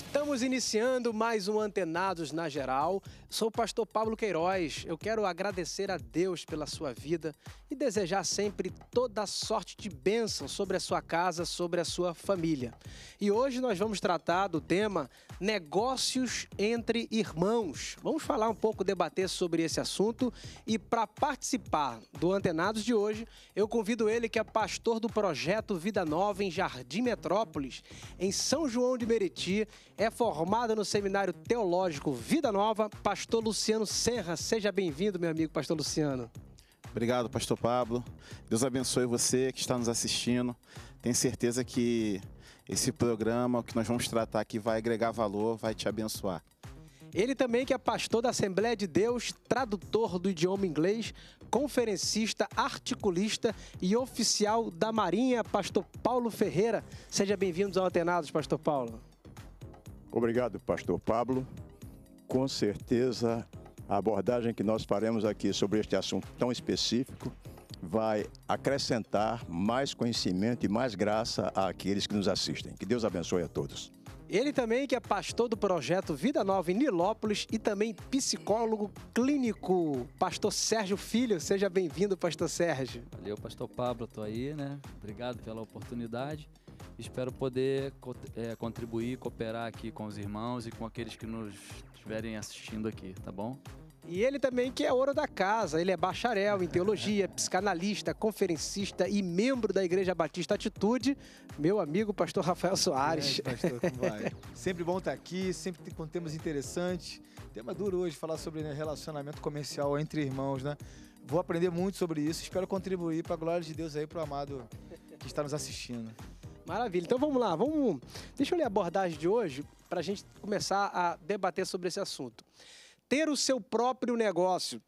Estamos iniciando mais um Antenados na Geral. Sou o pastor Pablo Queiroz. Eu quero agradecer a Deus pela sua vida e desejar sempre toda sorte de bênção sobre a sua casa, sobre a sua família. E hoje nós vamos tratar do tema negócios entre irmãos. Vamos falar um pouco, debater sobre esse assunto. E para participar do Antenados de hoje, eu convido ele, que é pastor do projeto Vida Nova em Jardim Metrópolis, em São João de Meriti é formado no Seminário Teológico Vida Nova. Pastor Luciano Serra, seja bem-vindo, meu amigo pastor Luciano. Obrigado, pastor Pablo. Deus abençoe você que está nos assistindo. Tenho certeza que esse programa, o que nós vamos tratar aqui, vai agregar valor, vai te abençoar. Ele também que é pastor da Assembleia de Deus, tradutor do idioma inglês, conferencista, articulista e oficial da Marinha, pastor Paulo Ferreira. Seja bem-vindo ao Atenados, pastor Paulo. Obrigado, pastor Pablo. Com certeza, a abordagem que nós faremos aqui sobre este assunto tão específico vai acrescentar mais conhecimento e mais graça àqueles que nos assistem. Que Deus abençoe a todos. Ele também que é pastor do projeto Vida Nova em Nilópolis e também psicólogo clínico, pastor Sérgio Filho. Seja bem-vindo, pastor Sérgio. Valeu, pastor Pablo, tô aí, né? Obrigado pela oportunidade. Espero poder é, contribuir, cooperar aqui com os irmãos e com aqueles que nos estiverem assistindo aqui, tá bom? E ele também que é ouro da casa, ele é bacharel em teologia, psicanalista, conferencista e membro da Igreja Batista Atitude, meu amigo pastor Rafael Soares. Aí, pastor, como vai? sempre bom estar aqui, sempre com temas interessantes. Tema duro hoje falar sobre né, relacionamento comercial entre irmãos, né? Vou aprender muito sobre isso, espero contribuir para a glória de Deus aí para o amado que está nos assistindo. Maravilha. Então vamos lá, vamos. Deixa eu ler a abordagem de hoje para a gente começar a debater sobre esse assunto. Ter o seu próprio negócio,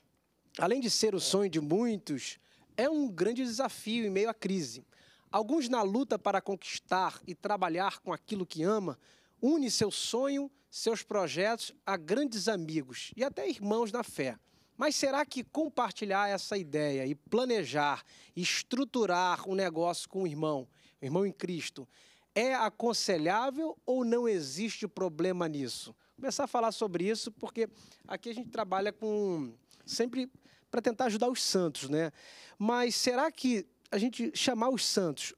além de ser o sonho de muitos, é um grande desafio em meio à crise. Alguns na luta para conquistar e trabalhar com aquilo que ama, une seu sonho, seus projetos a grandes amigos e até irmãos na fé. Mas será que compartilhar essa ideia e planejar, estruturar um negócio com o um irmão irmão em Cristo, é aconselhável ou não existe problema nisso? Vou começar a falar sobre isso, porque aqui a gente trabalha com sempre para tentar ajudar os santos, né? Mas será que a gente chamar os santos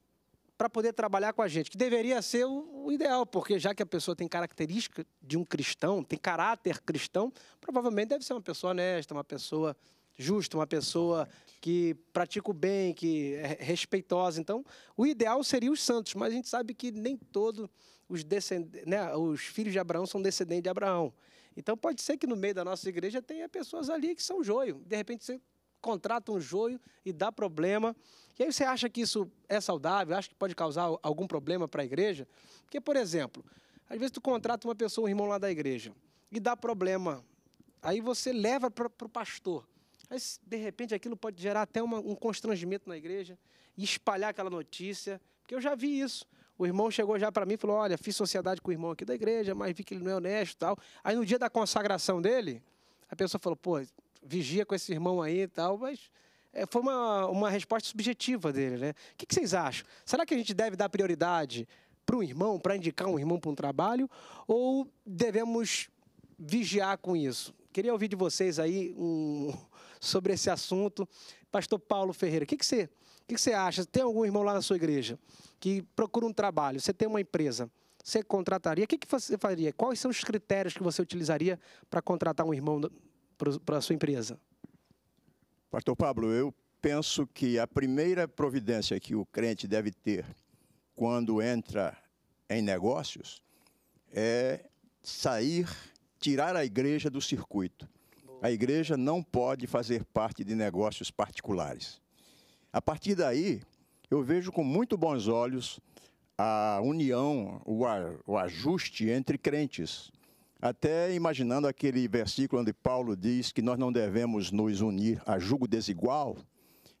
para poder trabalhar com a gente, que deveria ser o, ideal, porque já que a pessoa tem característica de um cristão, tem caráter cristão, provavelmente deve ser uma pessoa honesta, uma pessoa justa, uma pessoa que pratica o bem, que é respeitosa. Então, o ideal seria os santos, mas a gente sabe que nem todos os, né, os filhos de Abraão são descendentes de Abraão. Então, pode ser que no meio da nossa igreja tenha pessoas ali que são joio. De repente, você contrata um joio e dá problema. E aí você acha que isso é saudável? Acha que pode causar algum problema para a igreja? Porque, por exemplo, às vezes tu contrata uma pessoa, um irmão lá da igreja, e dá problema. Aí você leva para o pastor. Mas, de repente, aquilo pode gerar até uma, um constrangimento na igreja e espalhar aquela notícia, porque eu já vi isso. O irmão chegou já para mim e falou: Olha, fiz sociedade com o irmão aqui da igreja, mas vi que ele não é honesto e tal. Aí, no dia da consagração dele, a pessoa falou: Pô, vigia com esse irmão aí e tal, mas é, foi uma, uma resposta subjetiva dele, né? O que, que vocês acham? Será que a gente deve dar prioridade para um irmão, para indicar um irmão para um trabalho, ou devemos vigiar com isso? Queria ouvir de vocês aí um, sobre esse assunto. Pastor Paulo Ferreira, o que, que, você, o que, que você acha? Tem algum irmão lá na sua igreja que procura um trabalho, você tem uma empresa, você contrataria? O que, que você faria? Quais são os critérios que você utilizaria para contratar um irmão para a sua empresa? Pastor Pablo, eu penso que a primeira providência que o crente deve ter quando entra em negócios é sair, tirar a igreja do circuito. A igreja não pode fazer parte de negócios particulares. A partir daí, eu vejo com muito bons olhos a união, o, a, o ajuste entre crentes. Até imaginando aquele versículo onde Paulo diz que nós não devemos nos unir a jugo desigual,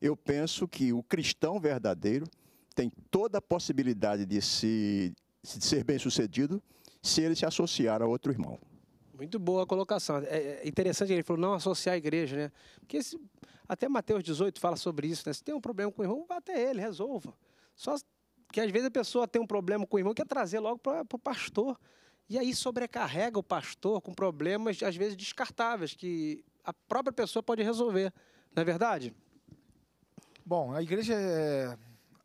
eu penso que o cristão verdadeiro tem toda a possibilidade de, se, de ser bem-sucedido se ele se associar a outro irmão. Muito boa a colocação. É, é interessante que ele falou não associar a igreja, né? Porque esse, até Mateus 18 fala sobre isso, né? Se tem um problema com o irmão, vá até ele, resolva. Só que às vezes a pessoa tem um problema com o irmão quer trazer logo para o pastor. E aí sobrecarrega o pastor com problemas, às vezes, descartáveis, que a própria pessoa pode resolver. Não é verdade? Bom, a igreja é...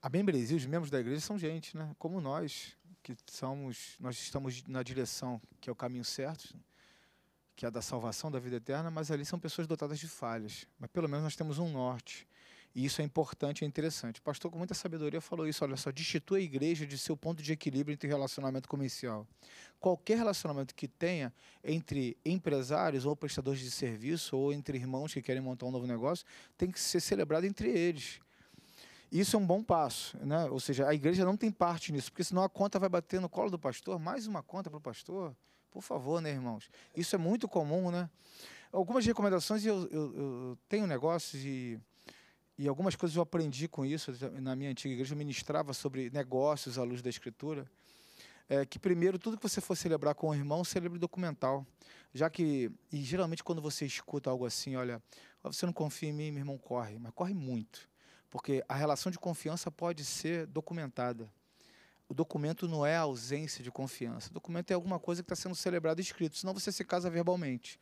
A membresia, os membros da igreja são gente, né? Como nós, que somos, nós estamos na direção que é o caminho certo, que é da salvação, da vida eterna, mas ali são pessoas dotadas de falhas. Mas pelo menos nós temos um norte. E isso é importante, é interessante. O pastor, com muita sabedoria, falou isso: olha só, destitua a igreja de seu ponto de equilíbrio entre relacionamento comercial. Qualquer relacionamento que tenha entre empresários ou prestadores de serviço ou entre irmãos que querem montar um novo negócio tem que ser celebrado entre eles. Isso é um bom passo, né? ou seja, a igreja não tem parte nisso, porque senão a conta vai bater no colo do pastor, mais uma conta para o pastor. Por favor, né, irmãos? Isso é muito comum, né? Algumas recomendações, eu, eu, eu tenho negócios e, e algumas coisas eu aprendi com isso. Na minha antiga igreja, eu ministrava sobre negócios à luz da Escritura. É, que primeiro, tudo que você for celebrar com o irmão, celebre documental. Já que, e geralmente quando você escuta algo assim, olha, você não confia em mim, meu irmão, corre. Mas corre muito. Porque a relação de confiança pode ser documentada. O documento não é a ausência de confiança. O documento é alguma coisa que está sendo celebrada e escrito, senão você se casa verbalmente.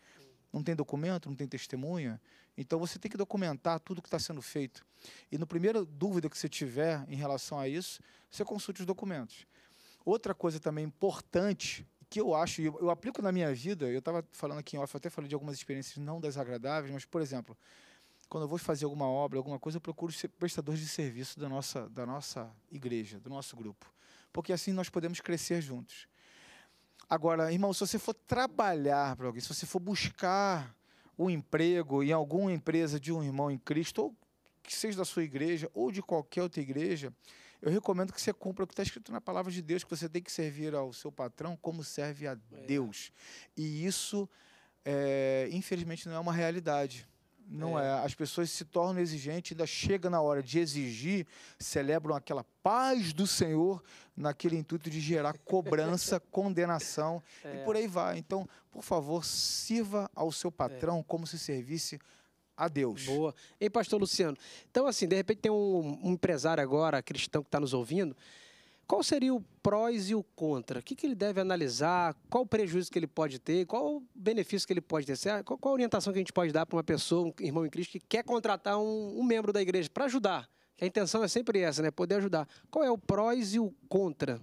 Não tem documento, não tem testemunha. Então você tem que documentar tudo que está sendo feito. E no primeira dúvida que você tiver em relação a isso, você consulte os documentos. Outra coisa também importante que eu acho, e eu, eu aplico na minha vida, eu estava falando aqui em off, eu até falei de algumas experiências não desagradáveis, mas, por exemplo, quando eu vou fazer alguma obra, alguma coisa, eu procuro ser prestador de serviço da nossa, da nossa igreja, do nosso grupo porque assim nós podemos crescer juntos. Agora, irmão, se você for trabalhar para alguém, se você for buscar um emprego em alguma empresa de um irmão em Cristo, ou que seja da sua igreja, ou de qualquer outra igreja, eu recomendo que você cumpra o que está escrito na palavra de Deus, que você tem que servir ao seu patrão como serve a é. Deus. E isso, é, infelizmente, não é uma realidade. Não é. é. As pessoas se tornam exigentes, ainda chega na hora de exigir, celebram aquela paz do Senhor naquele intuito de gerar cobrança, condenação é. e por aí vai. Então, por favor, sirva ao seu é. patrão é. como se servisse a Deus. Boa. Ei, pastor Luciano. Então, assim, de repente tem um, um empresário agora, cristão, que está nos ouvindo qual seria o prós e o contra? O que, que ele deve analisar? Qual o prejuízo que ele pode ter? Qual o benefício que ele pode ter? Qual, qual a orientação que a gente pode dar para uma pessoa, um irmão em Cristo, que quer contratar um, um membro da igreja para ajudar? A intenção é sempre essa, né? Poder ajudar. Qual é o prós e o contra?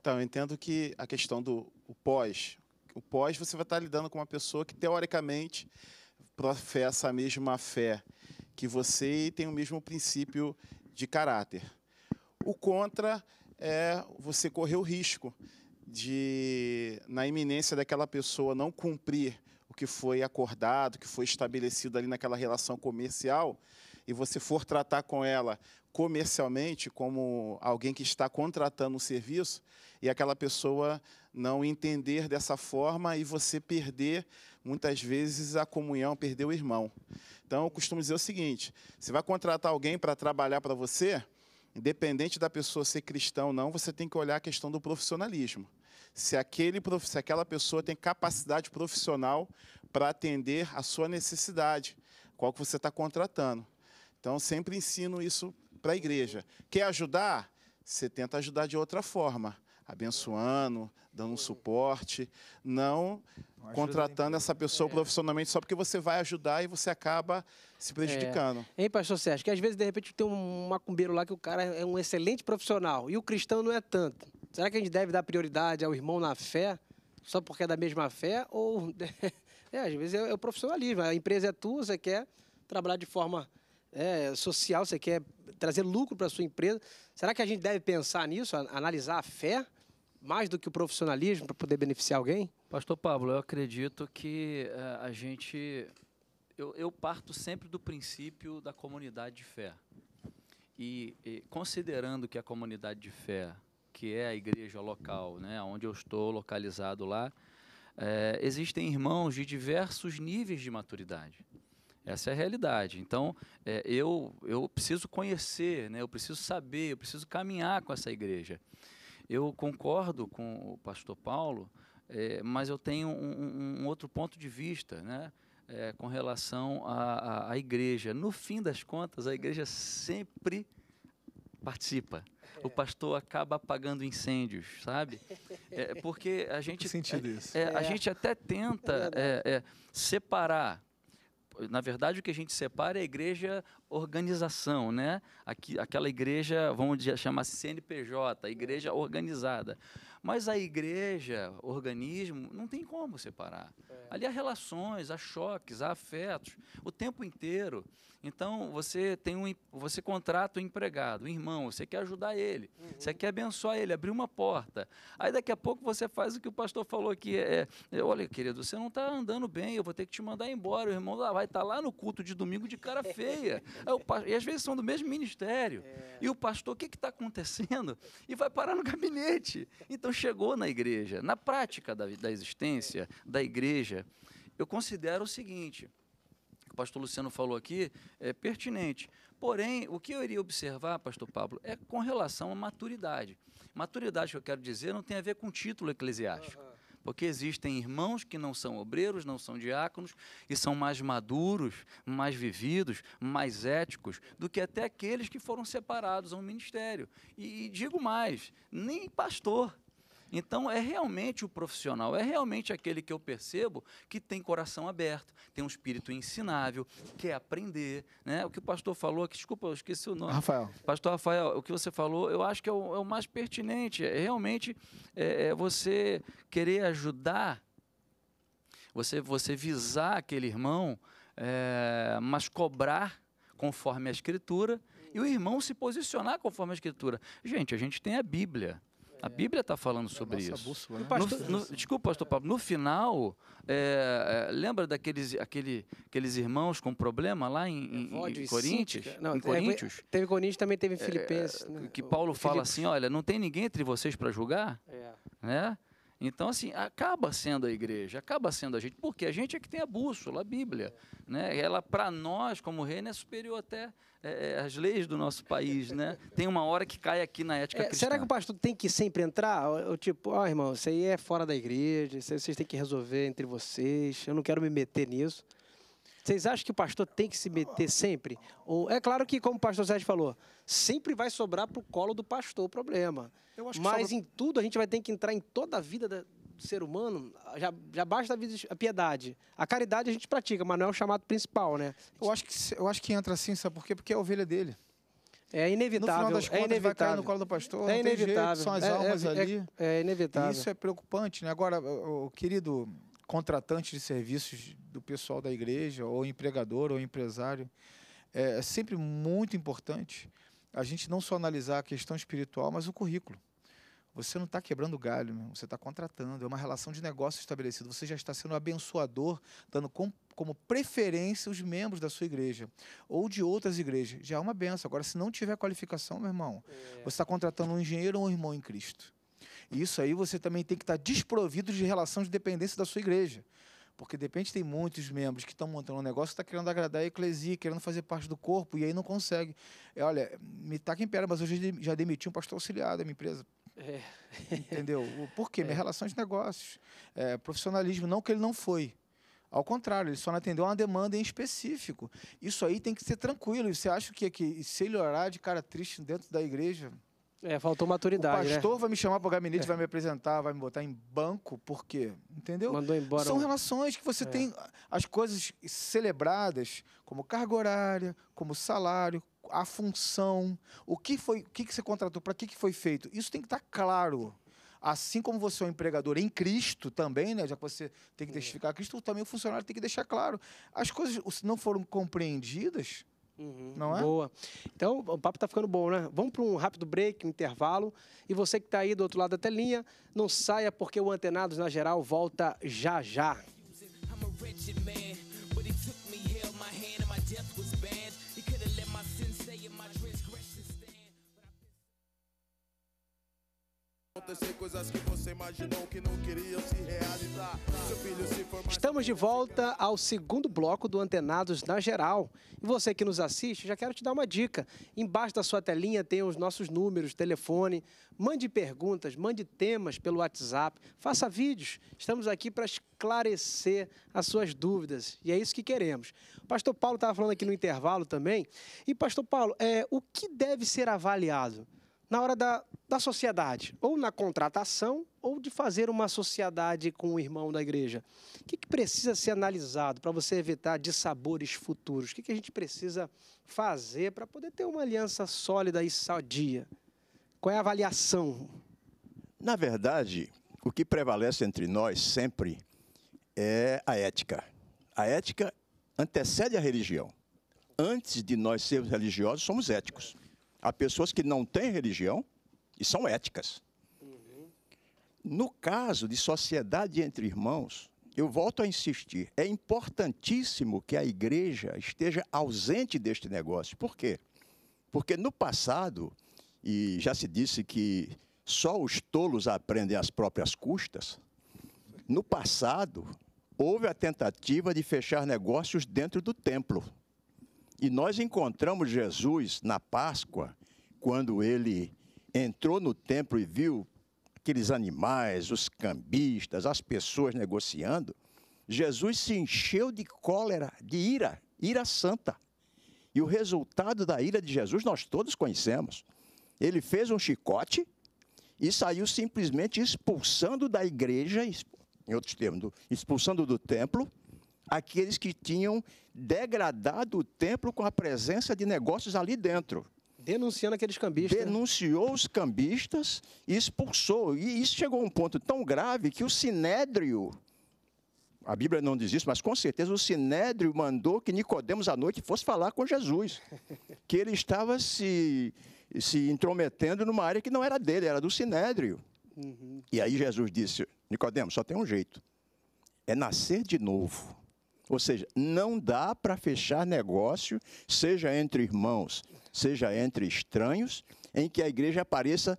Então, eu entendo que a questão do pós, o pós você vai estar lidando com uma pessoa que teoricamente professa a mesma fé que você e tem o mesmo princípio de caráter. O contra é você correr o risco de, na iminência daquela pessoa não cumprir o que foi acordado, que foi estabelecido ali naquela relação comercial, e você for tratar com ela comercialmente, como alguém que está contratando um serviço, e aquela pessoa não entender dessa forma e você perder, muitas vezes, a comunhão, perder o irmão. Então, eu costumo dizer o seguinte: você vai contratar alguém para trabalhar para você, Independente da pessoa ser cristã ou não, você tem que olhar a questão do profissionalismo. Se, aquele, se aquela pessoa tem capacidade profissional para atender a sua necessidade, qual que você está contratando. Então, sempre ensino isso para a igreja. Quer ajudar? Você tenta ajudar de outra forma, abençoando, dando um suporte, não contratando essa pessoa é. profissionalmente só porque você vai ajudar e você acaba se prejudicando. É. Hein, pastor Sérgio? Que às vezes, de repente, tem um macumbeiro lá que o cara é um excelente profissional e o cristão não é tanto. Será que a gente deve dar prioridade ao irmão na fé, só porque é da mesma fé? Ou, é, às vezes, é, é o profissionalismo. A empresa é tua, você quer trabalhar de forma é, social, você quer trazer lucro para sua empresa. Será que a gente deve pensar nisso, analisar a fé? mais do que o profissionalismo para poder beneficiar alguém? Pastor Pablo, eu acredito que uh, a gente. Eu, eu, parto sempre do princípio da comunidade de fé. E, e, considerando que a comunidade de fé, que é a igreja local, né, onde eu estou localizado lá, é, existem irmãos de diversos níveis de maturidade. Essa é a realidade. Então, é, eu, eu preciso conhecer, né, eu preciso saber, eu preciso caminhar com essa igreja. Eu concordo com o pastor Paulo, é, mas eu tenho um, um, outro ponto de vista, né? É, com relação à, à, igreja. No fim das contas, a igreja sempre participa. É. O pastor acaba apagando incêndios, sabe? É, porque a gente. Que sentido é, isso? É, a é. gente até tenta separar na verdade, o que a gente separa é a igreja organização, né? Aqui, aquela igreja, vamos chamar CNPJ, igreja organizada. Mas a igreja, organismo, não tem como separar. É. Ali há relações, há choques, há afetos, o tempo inteiro. Então, você tem um, você contrata o um empregado, um irmão, você quer ajudar ele, uhum. você quer abençoar ele, abrir uma porta. Aí, daqui a pouco, você faz o que o pastor falou aqui. É, é Olha, querido, você não está andando bem, eu vou ter que te mandar embora. O irmão lá vai estar tá lá no culto de domingo de cara feia. É Aí, e às vezes são do mesmo ministério. É. E o pastor, o que está acontecendo? E vai parar no gabinete. Então, chegou na igreja. Na prática da, da existência da igreja, eu considero o seguinte: o pastor Luciano falou aqui é pertinente. Porém, o que eu iria observar, pastor Pablo, é com relação à maturidade. Maturidade que eu quero dizer não tem a ver com título eclesiástico. Uhum porque existem irmãos que não são obreiros, não são diáconos e são mais maduros, mais vividos, mais éticos do que até aqueles que foram separados a um ministério. E, e digo mais, nem pastor então, é realmente o profissional, é realmente aquele que eu percebo que tem coração aberto, tem um espírito ensinável, quer aprender. Né? O que o pastor falou aqui, desculpa, eu esqueci o nome. Rafael. Pastor Rafael, o que você falou, eu acho que é o, é o mais pertinente. É realmente é, é você querer ajudar, você, você visar aquele irmão, é, mas cobrar conforme a Escritura e o irmão se posicionar conforme a Escritura. Gente, a gente tem a Bíblia. A Bíblia está falando sobre isso. Bússola, né? no, no, desculpa, pastor Pablo. No final, é, é, lembra daqueles aquele, aqueles irmãos com problema lá em, em, em Coríntios? Não, em é, Coríntios? Teve Coríntios, também teve é, Filipenses. Né? Que Paulo o fala Filipe. assim, olha, não tem ninguém entre vocês para julgar? É. Né? Então, assim, acaba sendo a igreja, acaba sendo a gente, porque a gente é que tem a bússola, a Bíblia. Né? Ela, para nós, como reino, é superior até é, é, às leis do nosso país. Né? Tem uma hora que cai aqui na ética é, cristã. Será que o pastor tem que sempre entrar? Eu, tipo, ó, oh, irmão, isso aí é fora da igreja, isso aí vocês têm que resolver entre vocês, eu não quero me meter nisso. Vocês acham que o pastor tem que se meter sempre? Ou é claro que, como o pastor Sérgio falou, sempre vai sobrar para o colo do pastor o problema. Mas sobra... em tudo a gente vai ter que entrar em toda a vida da, do ser humano, já, já basta a, piedade. A caridade a gente pratica, mas não é o chamado principal, né? Eu acho que, eu acho que entra assim, sabe por quê? Porque é a ovelha dele. É inevitável. No final das é contas, é inevitável. vai cair no colo do pastor. É inevitável. Jeito, são as é, é, almas é, ali. É, é inevitável. E isso é preocupante, né? Agora, o querido contratante de serviços do pessoal da igreja, ou empregador, ou empresário. É, é, sempre muito importante a gente não só analisar a questão espiritual, mas o currículo. Você não está quebrando galho, meu. você está contratando. É uma relação de negócio estabelecida. Você já está sendo abençoador, dando com, como preferência os membros da sua igreja ou de outras igrejas. Já é uma benção. Agora, se não tiver qualificação, meu irmão, é. você está contratando um engenheiro ou um irmão em Cristo isso aí você também tem que estar desprovido de relação de dependência da sua igreja. Porque de repente tem muitos membros que estão montando um negócio, está querendo agradar a eclesia, querendo fazer parte do corpo, e aí não consegue. É, olha, me tá em pé, mas hoje já demiti um pastor auxiliar da minha empresa. É. Entendeu? Por quê? É. Minha relação de negócios. É, profissionalismo, não que ele não foi. Ao contrário, ele só não atendeu uma demanda em específico. Isso aí tem que ser tranquilo. E você acha que, é que se ele orar de cara triste dentro da igreja, é, faltou maturidade. O pastor né? vai me chamar para o gabinete, é. vai me apresentar, vai me botar em banco, por quê? Entendeu? Mandou embora. São né? relações que você é. tem. As coisas celebradas, como carga horária, como salário, a função, o que foi, o que, que você contratou, para que, que foi feito. Isso tem que estar tá claro. Assim como você é um empregador em Cristo também, né? Já que você tem que é. testificar Cristo, também o funcionário tem que deixar claro. As coisas, se não foram compreendidas, Uhum, não é? Boa. Então, o papo está ficando bom, né? Vamos para um rápido break, um intervalo. E você que está aí do outro lado da telinha, não saia porque o Antenados na Geral volta já já. acontecer coisas que você imaginou que não se realizar. Seu filho se Estamos de volta ao segundo bloco do Antenados na Geral. E você que nos assiste, já quero te dar uma dica. Embaixo da sua telinha tem os nossos números, telefone. Mande perguntas, mande temas pelo WhatsApp, faça vídeos. Estamos aqui para esclarecer as suas dúvidas e é isso que queremos. O pastor Paulo estava falando aqui no intervalo também. E, pastor Paulo, é, o que deve ser avaliado? na hora da, da sociedade, ou na contratação, ou de fazer uma sociedade com o irmão da igreja? O que, que precisa ser analisado para você evitar dissabores futuros? O que, que a gente precisa fazer para poder ter uma aliança sólida e saudia? Qual é a avaliação? Na verdade, o que prevalece entre nós sempre é a ética. A ética antecede a religião. Antes de nós sermos religiosos, somos éticos. Há pessoas que não têm religião e são éticas. No caso de sociedade entre irmãos, eu volto a insistir, é importantíssimo que a igreja esteja ausente deste negócio. Por quê? Porque no passado, e já se disse que só os tolos aprendem às próprias custas, no passado houve a tentativa de fechar negócios dentro do templo. E nós encontramos Jesus na Páscoa, quando ele entrou no templo e viu aqueles animais, os cambistas, as pessoas negociando. Jesus se encheu de cólera, de ira, ira santa. E o resultado da ira de Jesus nós todos conhecemos. Ele fez um chicote e saiu simplesmente expulsando da igreja, em outros termos, expulsando do templo, aqueles que tinham degradado o templo com a presença de negócios ali dentro. Denunciando aqueles cambistas. Né? Denunciou os cambistas e expulsou. E isso chegou a um ponto tão grave que o Sinédrio, a Bíblia não diz isso, mas com certeza o Sinédrio mandou que Nicodemos à noite fosse falar com Jesus, que ele estava se, se intrometendo numa área que não era dele, era do Sinédrio. Uhum. E aí Jesus disse: Nicodemos, só tem um jeito, é nascer de novo. Ou seja, não dá para fechar negócio, seja entre irmãos, seja entre estranhos, em que a igreja apareça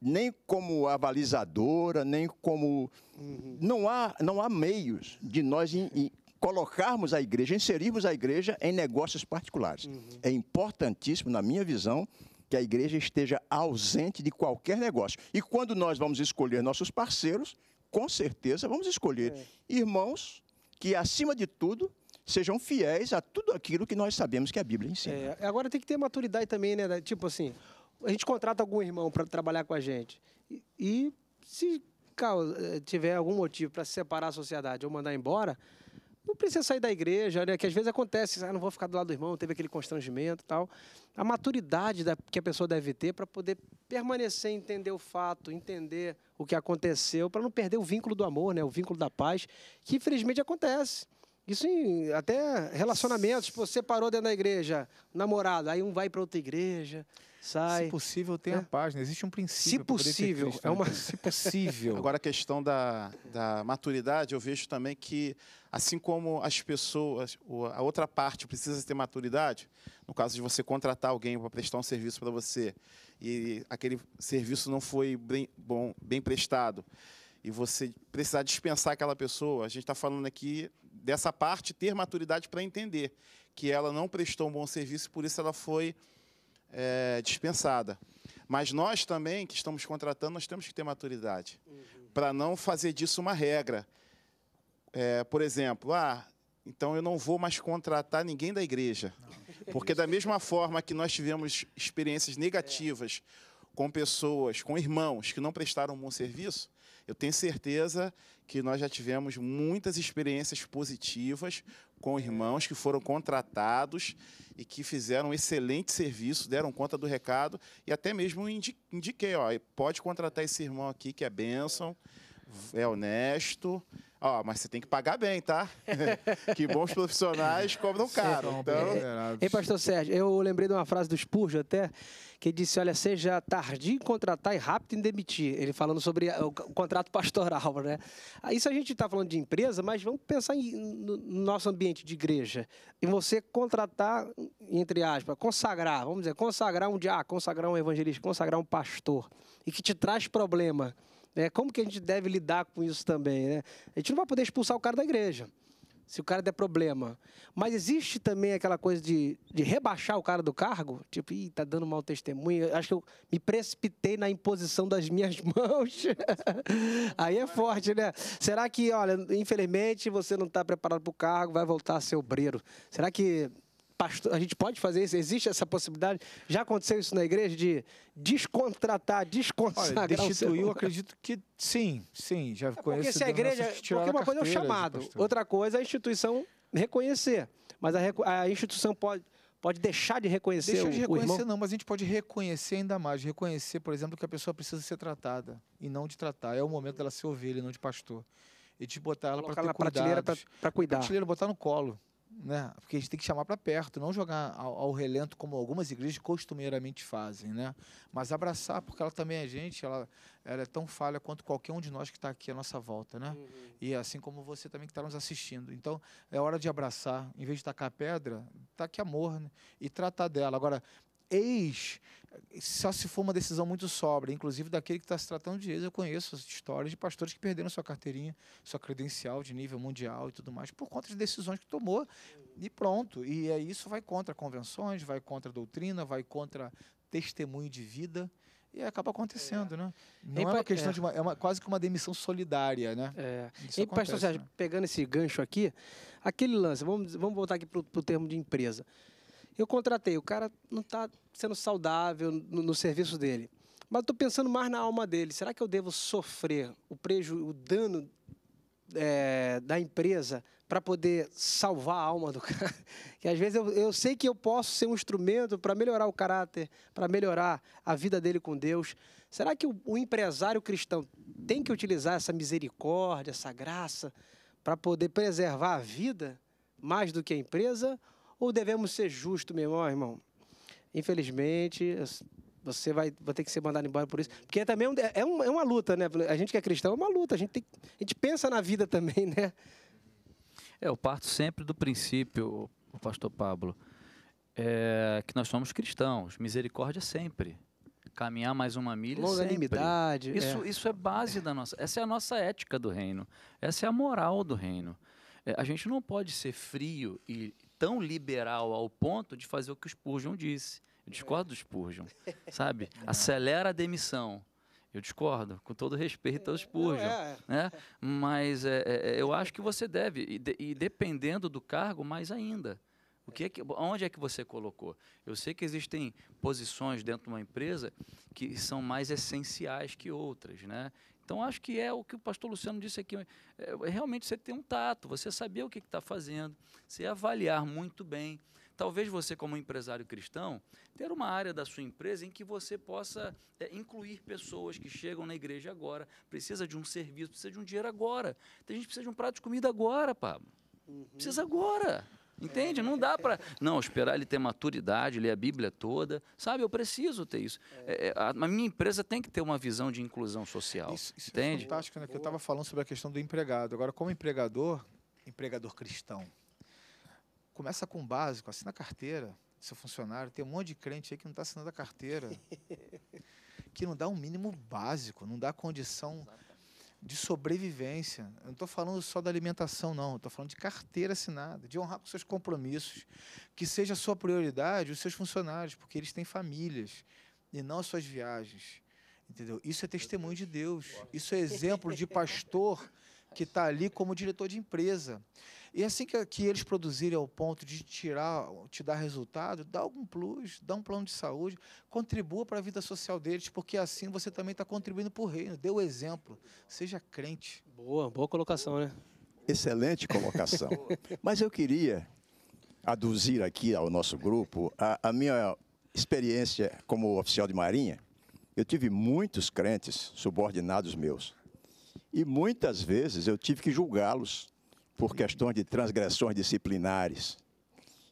nem como avalizadora, nem como. Uhum. Não, há, não há meios de nós in, in, colocarmos a igreja, inserirmos a igreja em negócios particulares. Uhum. É importantíssimo, na minha visão, que a igreja esteja ausente de qualquer negócio. E quando nós vamos escolher nossos parceiros, com certeza vamos escolher é. irmãos que, acima de tudo, sejam fiéis a tudo aquilo que nós sabemos que a Bíblia ensina. É, agora tem que ter maturidade também, né? Tipo assim, a gente contrata algum irmão para trabalhar com a gente. E, e se eh, tiver algum motivo para se separar a sociedade ou mandar embora, não precisa sair da igreja, né? que às vezes acontece, ah, não vou ficar do lado do irmão, teve aquele constrangimento tal. A maturidade da, que a pessoa deve ter para poder permanecer, entender o fato, entender o que aconteceu, para não perder o vínculo do amor, né? o vínculo da paz, que infelizmente acontece. Isso em até relacionamentos, tipo, parou dentro da igreja, namorado, aí um vai para outra igreja, sai. Se possível, tem é. página. Existe um princípio. Se possível, é uma. Se possível. Agora a questão da, da maturidade, eu vejo também que, assim como as pessoas, a outra parte precisa ter maturidade, no caso de você contratar alguém para prestar um serviço para você e aquele serviço não foi bem, bom, bem prestado e você precisar dispensar aquela pessoa, a gente está falando aqui dessa parte ter maturidade para entender que ela não prestou um bom serviço, por isso ela foi é, dispensada. Mas nós também, que estamos contratando, nós temos que ter maturidade uhum. para não fazer disso uma regra. É, por exemplo, ah, então eu não vou mais contratar ninguém da igreja. Não. Porque da mesma forma que nós tivemos experiências negativas é. com pessoas, com irmãos que não prestaram um bom serviço, eu tenho certeza que nós já tivemos muitas experiências positivas com é. irmãos que foram contratados e que fizeram um excelente serviço, deram conta do recado e até mesmo indiquei, ó, pode contratar esse irmão aqui que é bênção. É é honesto. Ó, mas você tem que pagar bem, tá? que bons profissionais cobram caro. É então... É, Ei, pastor Sérgio, eu lembrei de uma frase do Spurgeon até, que disse, olha, seja tardio em contratar e rápido em demitir. Ele falando sobre o contrato pastoral, né? Isso a gente está falando de empresa, mas vamos pensar em, no nosso ambiente de igreja. E você contratar, entre aspas, consagrar, vamos dizer, consagrar um diácono, consagrar um evangelista, consagrar um pastor, e que te traz problema é Como que a gente deve lidar com isso também? Né? A gente não vai poder expulsar o cara da igreja, se o cara der problema. Mas existe também aquela coisa de, de rebaixar o cara do cargo, tipo, ih, tá dando mau testemunho, acho que eu me precipitei na imposição das minhas mãos. Aí é forte, né? Será que, olha, infelizmente você não está preparado para o cargo, vai voltar a ser obreiro? Será que pastor, a gente pode fazer isso? Existe essa possibilidade? Já aconteceu isso na igreja de descontratar, desconsagrar? Olha, destituir, eu acredito que sim, sim, já é conheço. Porque se a igreja, porque uma coisa é o chamado, outra coisa é a instituição reconhecer, mas a, a instituição pode pode deixar de reconhecer Deixa o, de reconhecer, irmão? não, mas a gente pode reconhecer ainda mais. Reconhecer, por exemplo, que a pessoa precisa ser tratada e não de tratar. É o momento dela ser ovelha e não de pastor. E de botar ela para ter cuidados. Prateleira pra cuidar. Prateleira, botar no colo né? Porque a gente tem que chamar para perto, não jogar ao, ao, relento como algumas igrejas costumeiramente fazem, né? Mas abraçar, porque ela também é gente, ela, ela é tão falha quanto qualquer um de nós que está aqui à nossa volta, né? Uhum. E assim como você também que está nos assistindo. Então é hora de abraçar, em vez de tacar pedra, tacar amor né? e tratar dela. Agora ex, só se for uma decisão muito sóbria, inclusive daquele que está se tratando de ex, eu conheço histórias de pastores que perderam sua carteirinha, sua credencial de nível mundial e tudo mais, por conta de decisões que tomou e pronto. E aí é isso vai contra convenções, vai contra doutrina, vai contra testemunho de vida e acaba acontecendo, é. né? Não é uma questão é. de uma, é uma, quase que uma demissão solidária, né? É. e pastor Sérgio, né? pegando esse gancho aqui, aquele lance, vamos, vamos voltar aqui para o termo de empresa. Eu contratei, o cara não está sendo saudável no, no serviço dele. Mas estou pensando mais na alma dele. Será que eu devo sofrer o prejuízo, o dano é, da empresa para poder salvar a alma do cara? Que às vezes eu, eu sei que eu posso ser um instrumento para melhorar o caráter, para melhorar a vida dele com Deus. Será que o, o empresário cristão tem que utilizar essa misericórdia, essa graça, para poder preservar a vida mais do que a empresa? Ou devemos ser justos, meu irmão, irmão? Infelizmente, você vai, vai ter que ser mandado embora por isso. Porque é também um, é, é uma luta, né? A gente que é cristão é uma luta. A gente, tem, a gente pensa na vida também, né? É, eu parto sempre do princípio, o pastor Pablo, é, que nós somos cristãos. Misericórdia sempre. Caminhar mais uma milha Longanimidade. Sempre. É. Isso é. isso é base da nossa... Essa é a nossa ética do reino. Essa é a moral do reino. É, a gente não pode ser frio e tão liberal ao ponto de fazer o que o Spurgeon disse. Eu discordo do Spurgeon, sabe? Acelera a demissão. Eu discordo, com todo respeito aos é, Spurgeon. É. Né? Mas é, é, é, eu acho que você deve, e, de, e, dependendo do cargo, mais ainda. O que é que, onde é que você colocou? Eu sei que existem posições dentro de uma empresa que são mais essenciais que outras. Né? Então, acho que é o que o pastor Luciano disse aqui. É, é realmente você tem um tato, você saber o que está fazendo, você avaliar muito bem. Talvez você, como empresário cristão, ter uma área da sua empresa em que você possa é, incluir pessoas que chegam na igreja agora, precisa de um serviço, precisa de um dinheiro agora. Tem gente que precisa de um prato de comida agora, Pablo. Uhum. Precisa agora. Entende? Não dá para. Não, esperar ele ter maturidade, ler a Bíblia toda. Sabe, eu preciso ter isso. É, é a, a, minha empresa tem que ter uma visão de inclusão social. Isso, isso é entende? é fantástico, né? Que eu estava falando sobre a questão do empregado. Agora, como empregador, empregador cristão, começa com o básico, assina a carteira, seu funcionário. Tem um monte de crente aí que não está assinando a carteira, que não dá um mínimo básico, não dá condição. Exato de sobrevivência. Eu não estou falando só da alimentação, não. Estou falando de carteira assinada, de honrar com seus compromissos. Que seja a sua prioridade os seus funcionários, porque eles têm famílias e não as suas viagens. Entendeu? Isso é testemunho de Deus. Isso é exemplo de pastor que está ali como diretor de empresa. E assim que, que eles produzirem ao ponto de tirar, te dar resultado, dá algum plus, dá um plano de saúde, contribua para a vida social deles, porque assim você também está contribuindo para o reino. Dê o exemplo, seja crente. Boa, boa colocação, boa. né? Excelente colocação. Mas eu queria aduzir aqui ao nosso grupo a, a minha experiência como oficial de marinha. Eu tive muitos crentes subordinados meus. E muitas vezes eu tive que julgá-los por questões de transgressões disciplinares.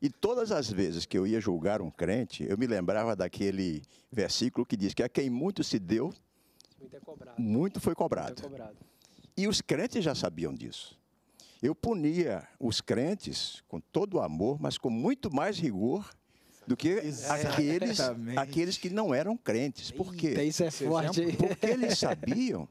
E todas as vezes que eu ia julgar um crente, eu me lembrava daquele versículo que diz que a quem muito se deu, muito, é muito foi cobrado. Muito é cobrado. E os crentes já sabiam disso. Eu punia os crentes com todo o amor, mas com muito mais rigor do que aqueles, aqueles que não eram crentes. Por quê? isso é forte. Porque eles sabiam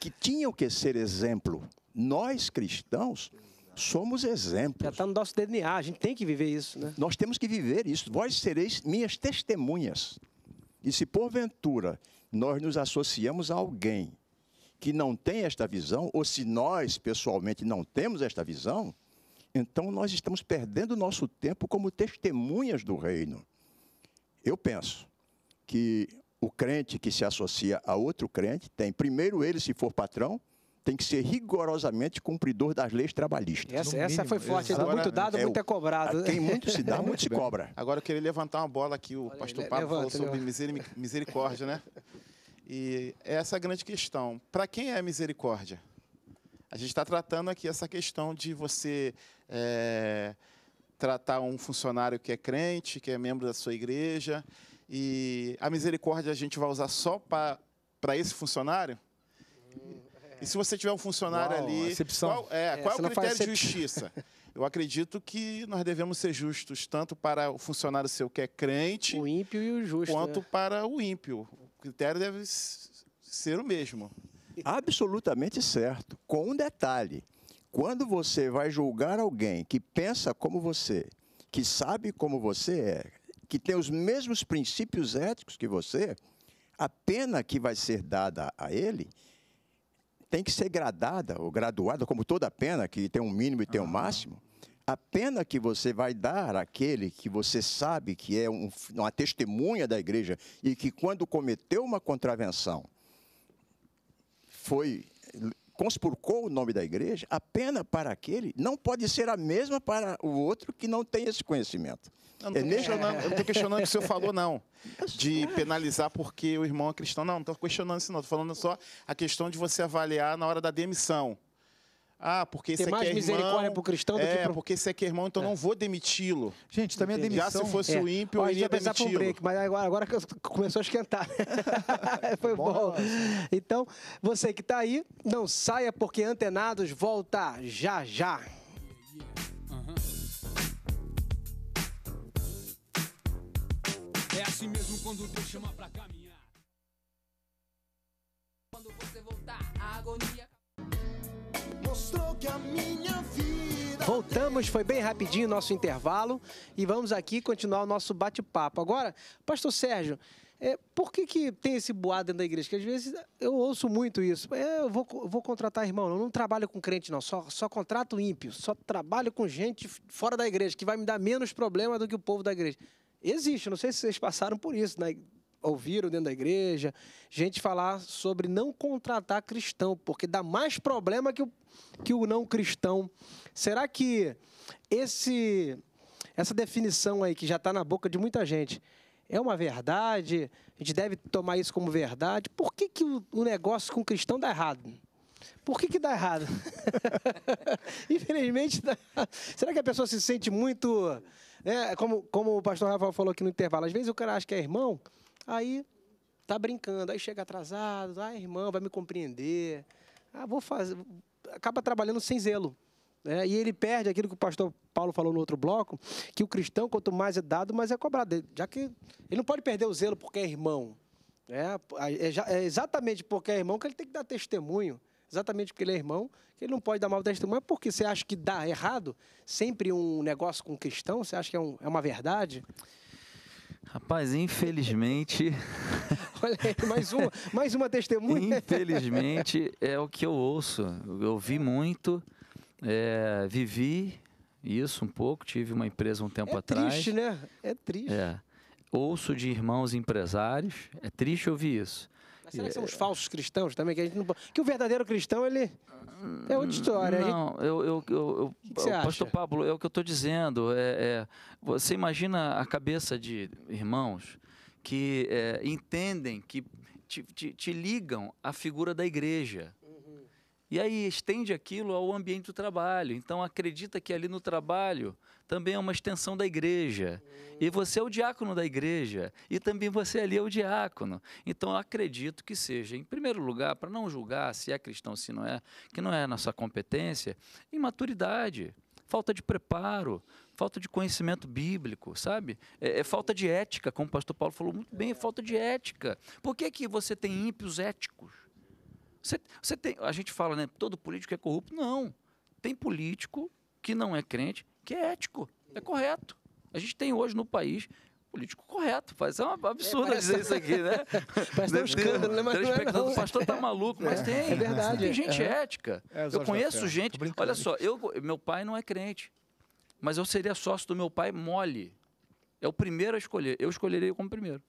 que tinham que ser exemplo. Nós cristãos Somos exemplos. Já está no nosso DNA, a gente tem que viver isso, né? Nós temos que viver isso. Vós sereis minhas testemunhas. E se porventura nós nos associamos a alguém que não tem esta visão, ou se nós pessoalmente não temos esta visão, então nós estamos perdendo nosso tempo como testemunhas do reino. Eu penso que o crente que se associa a outro crente tem, primeiro ele, se for patrão, tem que ser rigorosamente cumpridor das leis trabalhistas. Essa, essa foi né? forte, Agora, muito dado, é, muito é cobrado. Quem muito se dá, muito se cobra. Agora eu queria levantar uma bola aqui, o Olha, pastor Pablo falou sobre levanta. misericórdia, né? E é essa é a grande questão. Para quem é misericórdia? A gente está tratando aqui essa questão de você é, tratar um funcionário que é crente, que é membro da sua igreja, e a misericórdia a gente vai usar só para esse funcionário? Hum. E se você tiver um funcionário Uau, ali. Qual é, é qual é o critério de justiça? Eu acredito que nós devemos ser justos, tanto para o funcionário seu que é crente. O ímpio e o justo. Quanto né? para o ímpio. O critério deve ser o mesmo. Absolutamente certo. Com um detalhe: quando você vai julgar alguém que pensa como você, que sabe como você é, que tem os mesmos princípios éticos que você, a pena que vai ser dada a ele tem que ser gradada ou graduada, como toda pena, que tem um mínimo e tem um máximo. A pena que você vai dar àquele que você sabe que é um, uma testemunha da igreja e que, quando cometeu uma contravenção, foi conspurcou o nome da igreja, a pena para aquele não pode ser a mesma para o outro que não tem esse conhecimento. Eu não é estou questionando, questionando o que o senhor falou, não. De penalizar porque o irmão é cristão. Não, não estou questionando isso, não. Estou falando só a questão de você avaliar na hora da demissão. Ah, porque Tem é mais misericórdia irmão, pro cristão do é, que é porque você é irmão, então é. não vou demiti-lo. Gente, também Entendi. a demissão... Já se fosse é. o ímpio, Ó, eu iria demiti-lo. Um break, mas agora, agora começou a esquentar. Foi bom. bom. Então, você que está aí, não saia porque Antenados volta já já. É assim mesmo quando Deus chama pra caminhar. Quando você voltar, a agonia mostrou que a minha vida. Voltamos, foi bem rapidinho o nosso intervalo e vamos aqui continuar o nosso bate-papo. Agora, Pastor Sérgio. É, por que, que tem esse boato dentro da igreja? Que às vezes eu ouço muito isso. É, eu vou, vou contratar irmão, eu não trabalho com crente, não. Só, só contrato ímpio. Só trabalho com gente fora da igreja, que vai me dar menos problema do que o povo da igreja. Existe, não sei se vocês passaram por isso, né? ouviram dentro da igreja, gente falar sobre não contratar cristão, porque dá mais problema que o, que o não cristão. Será que esse essa definição aí que já está na boca de muita gente é uma verdade? A gente deve tomar isso como verdade? Por que, que o, o negócio com o cristão dá errado? Por que, que dá errado? Infelizmente, dá... será que a pessoa se sente muito. Né, como, como o pastor Rafael falou aqui no intervalo, às vezes o cara acha que é irmão, Aí tá brincando, aí chega atrasado, ah, irmão, vai me compreender. Ah, vou fazer. Acaba trabalhando sem zelo. Né? E ele perde aquilo que o pastor Paulo falou no outro bloco, que o cristão, quanto mais é dado, mais é cobrado. Já que ele não pode perder o zelo porque é irmão. Né? É, é, é exatamente porque é irmão que ele tem que dar testemunho. Exatamente porque ele é irmão, que ele não pode dar mal testemunho. Mas porque você acha que dá errado sempre um negócio com um cristão? Você acha que é, um, é uma verdade? Rapaz, infelizmente. Olha aí, mais uma, mais uma testemunha. infelizmente é o que eu ouço. Eu vi muito, é, vivi isso um pouco, tive uma empresa um tempo é atrás. É triste, né? É triste. É. Ouço de irmãos empresários, é triste ouvir isso. Mas será que são os é. falsos cristãos também? Que, não... que o verdadeiro cristão, ele. É outra história. Não, gente... eu. eu, eu, que que eu Pastor Pablo, é o que eu estou dizendo. É, é, você imagina a cabeça de irmãos que é, entendem, que te, te, te ligam à figura da igreja e aí estende aquilo ao ambiente do trabalho. Então acredita que ali no trabalho também é uma extensão da igreja. E você é o diácono da igreja. E também você ali é o diácono. Então acredito que seja, em primeiro lugar, para não julgar se é cristão, se não é, que não é a nossa competência, imaturidade falta de preparo, falta de conhecimento bíblico, sabe? É, é, falta de ética, como o pastor Paulo falou muito bem, é falta de ética. Por que, que você tem ímpios éticos? Você, você tem, a gente fala, né? Todo político é corrupto. Não. Tem político que não é crente, que é ético, é correto. A gente tem hoje no país político correto. Faz é um absurdo é, dizer isso aqui, né? parece um escândalo, né? Mas não é, O pastor tá maluco, mas é, tem. É verdade. Tem gente é. ética. É, eu conheço gente. Olha só, eu, meu pai não é crente, mas eu seria sócio do meu pai mole. É o primeiro a escolher. Eu escolheria como primeiro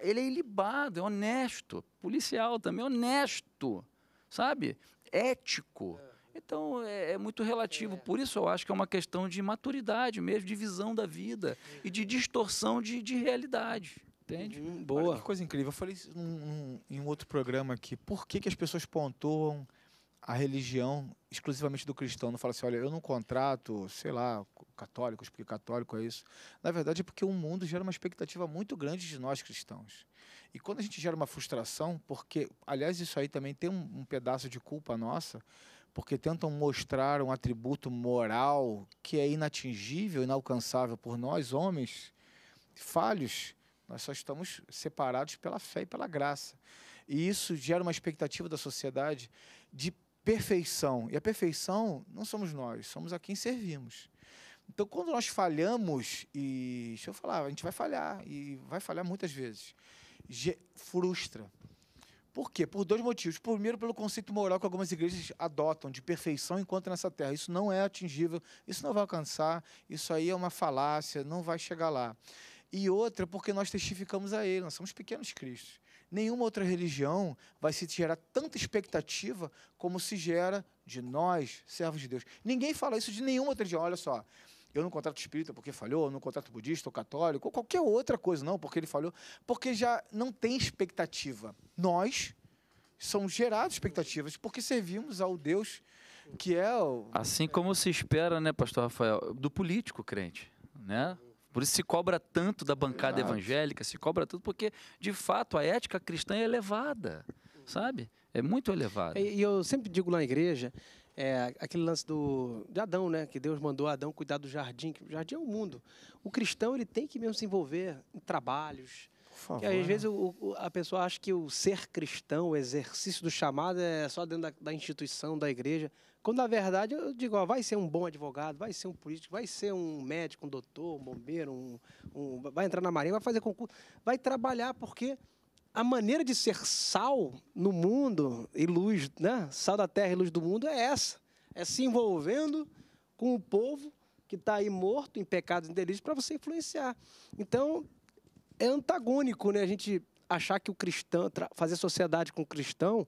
ele é ilibado, é honesto. Policial também, honesto, sabe? Ético. É. Então é, é muito relativo. É. Por isso eu acho que é uma questão de maturidade mesmo, de visão da vida e de distorção de, de realidade. Entende? Uhum, boa. Olha que coisa incrível. Eu falei num, num, em um outro programa aqui, por que, que as pessoas pontuam a religião exclusivamente do cristão não fala assim, olha, eu não contrato, sei lá, católicos, porque católico é isso. Na verdade é porque o mundo gera uma expectativa muito grande de nós cristãos. E quando a gente gera uma frustração, porque, aliás, isso aí também tem um, um pedaço de culpa nossa, porque tentam mostrar um atributo moral que é inatingível, inalcançável por nós, homens falhos. Nós só estamos separados pela fé e pela graça. E isso gera uma expectativa da sociedade de perfeição. E a perfeição não somos nós, somos a quem servimos. Então, quando nós falhamos, e deixa eu falar, a gente vai falhar, e vai falhar muitas vezes, frustra. Por quê? Por dois motivos. Primeiro, pelo conceito moral que algumas igrejas adotam de perfeição enquanto nessa terra. Isso não é atingível, isso não vai alcançar, isso aí é uma falácia, não vai chegar lá. E outra, porque nós testificamos a Ele, nós somos pequenos cristos nenhuma outra religião vai se gerar tanta expectativa como se gera de nós, servos de Deus. Ninguém fala isso de nenhuma outra religião. Olha só, eu não contrato espírita porque falhou, não contrato budista ou católico, ou qualquer outra coisa, não, porque ele falhou, porque já não tem expectativa. Nós somos gerados expectativas porque servimos ao Deus que é o... Assim como se espera, né, pastor Rafael, do político crente, né? Por isso se cobra tanto da bancada Exato. evangélica, se cobra tanto, porque, de fato, a ética cristã é elevada, sabe? É muito elevada. E eu sempre digo lá na igreja, é, aquele lance do, de Adão, né? Que Deus mandou Adão cuidar do jardim, que o jardim é o mundo. O cristão, ele tem que mesmo se envolver em trabalhos, que às né? vezes o, o, a pessoa acha que o ser cristão, o exercício do chamado é só dentro da, da instituição, da igreja. Quando na verdade eu digo, ó, vai ser um bom advogado, vai ser um político, vai ser um médico, um doutor, um bombeiro, um, um, vai entrar na marinha, vai fazer concurso, vai trabalhar, porque a maneira de ser sal no mundo e luz, né? Sal da terra e luz do mundo é essa. É se envolvendo com o povo que está aí morto em pecados e delitos para você influenciar. Então, é antagônico, né? A gente achar que o cristão, fazer sociedade com o cristão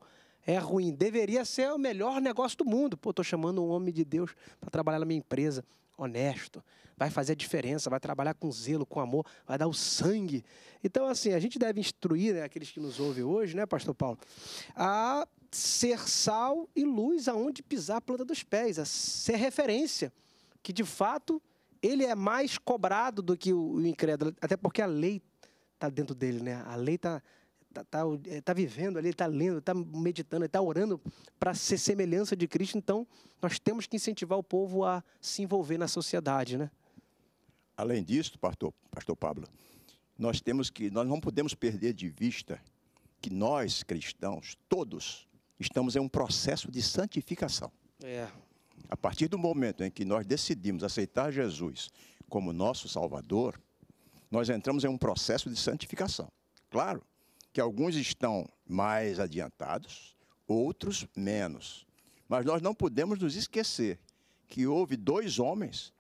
é ruim. Deveria ser o melhor negócio do mundo. Pô, estou chamando um homem de Deus para trabalhar na minha empresa. Honesto, vai fazer a diferença, vai trabalhar com zelo, com amor, vai dar o sangue. Então, assim, a gente deve instruir né, aqueles que nos ouvem hoje, né, Pastor Paulo, a ser sal e luz aonde pisar a planta dos pés, a ser referência, que de fato ele é mais cobrado do que o incrédulo, até porque a lei está dentro dele, né? A lei está tá, tá, é, tá vivendo ali, está lendo, está meditando, está orando para ser semelhança de Cristo. Então, nós temos que incentivar o povo a se envolver na sociedade, né? Além disso, pastor, pastor Pablo, nós temos que nós não podemos perder de vista que nós cristãos todos estamos em um processo de santificação. É. A partir do momento em que nós decidimos aceitar Jesus como nosso Salvador, nós entramos em um processo de santificação. Claro, que alguns estão mais adiantados, outros menos. Mas nós não podemos nos esquecer que houve dois homens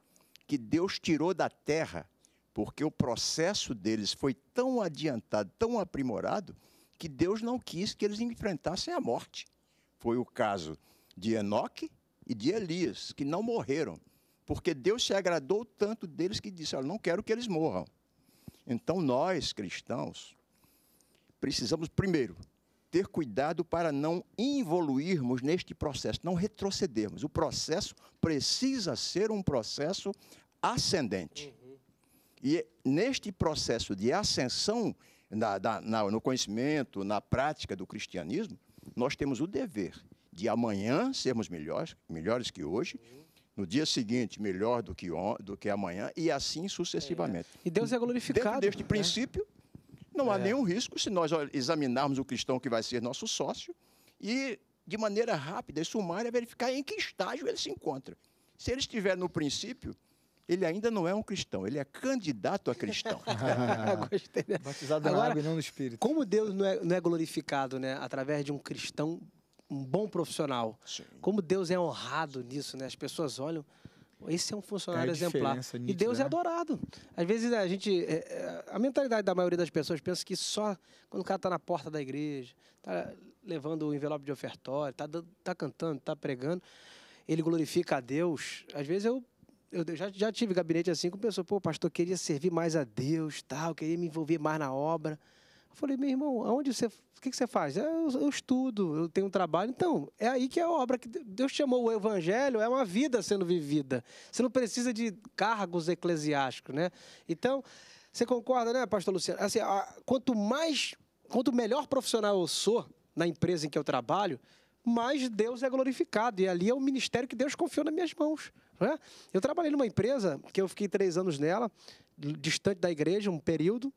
que Deus tirou da terra, porque o processo deles foi tão adiantado, tão aprimorado, que Deus não quis que eles enfrentassem a morte. Foi o caso de Enoque e de Elias, que não morreram, porque Deus se agradou tanto deles que disse: Olha, não quero que eles morram. Então, nós cristãos, precisamos, primeiro, ter cuidado para não involuirmos neste processo, não retrocedermos. O processo precisa ser um processo ascendente. Uhum. E neste processo de ascensão na, na, no conhecimento, na prática do cristianismo, nós temos o dever de amanhã sermos melhores, melhores que hoje. Uhum no dia seguinte melhor do que, on, do que amanhã e assim sucessivamente. É. E Deus é glorificado. Dentro deste né? princípio, não é. há nenhum risco se nós examinarmos o cristão que vai ser nosso sócio e, de maneira rápida e sumária, verificar em que estágio ele se encontra. Se ele estiver no princípio, ele ainda não é um cristão, ele é candidato a cristão. Gostei. Né? Batizado Agora, na água e não no Espírito. Como Deus não é, não é, glorificado, né? Através de um cristão, um bom profissional. Sim. Como Deus é honrado nisso, né? As pessoas olham, esse é um funcionário é exemplar. Nítida, e Deus é né? é adorado. Às vezes a gente. É, é, a mentalidade da maioria das pessoas pensa que só quando o cara está na porta da igreja, está levando o envelope de ofertório, está tá cantando, está pregando, ele glorifica a Deus. Às vezes eu eu já, já tive gabinete assim com pessoa, pô, pastor, queria servir mais a Deus, tal, queria me envolver mais na obra. Eu falei, meu irmão, aonde você. O que, você faz? É, eu, eu, estudo, eu tenho um trabalho. Então, é aí que é a obra que Deus chamou o evangelho, é uma vida sendo vivida. Você não precisa de cargos eclesiásticos, né? Então, você concorda, né, pastor Luciano? Assim, a, quanto mais. Quanto melhor profissional eu sou na empresa em que eu trabalho, mais Deus é glorificado. E ali é o ministério que Deus confiou nas minhas mãos. Né? Eu trabalhei numa empresa que eu fiquei três anos nela, distante da igreja, um período,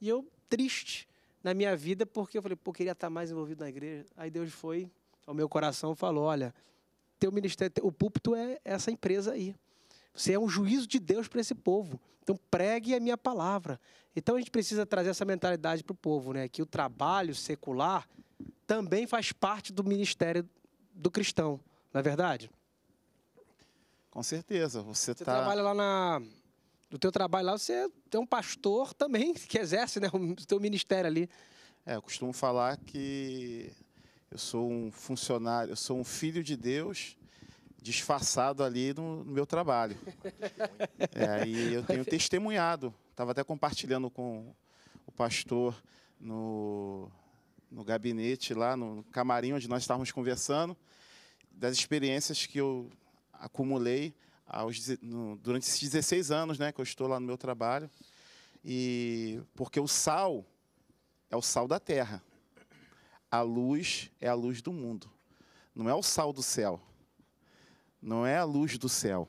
e eu triste na minha vida, porque eu falei, pô, queria estar mais envolvido na igreja. Aí Deus foi ao meu coração e falou: olha, teu ministério, o púlpito é essa empresa aí. Você é um juízo de Deus para esse povo. Então pregue a minha palavra. Então a gente precisa trazer essa mentalidade para o povo, né? Que o trabalho secular também faz parte do ministério do cristão, não é verdade? Com certeza. Você, você tá... trabalha lá na do teu trabalho lá, você é um pastor também que exerce né, o teu ministério ali. É, eu costumo falar que eu sou um funcionário, eu sou um filho de Deus disfarçado ali no, no meu trabalho. é, e eu tenho testemunhado. Estava até compartilhando com o pastor no, no gabinete lá, no camarim onde nós estávamos conversando, das experiências que eu acumulei aos, no, durante esses 16 anos né, que eu estou lá no meu trabalho. E porque o sal é o sal da terra. A luz é a luz do mundo. Não é o sal do céu. Não é a luz do céu.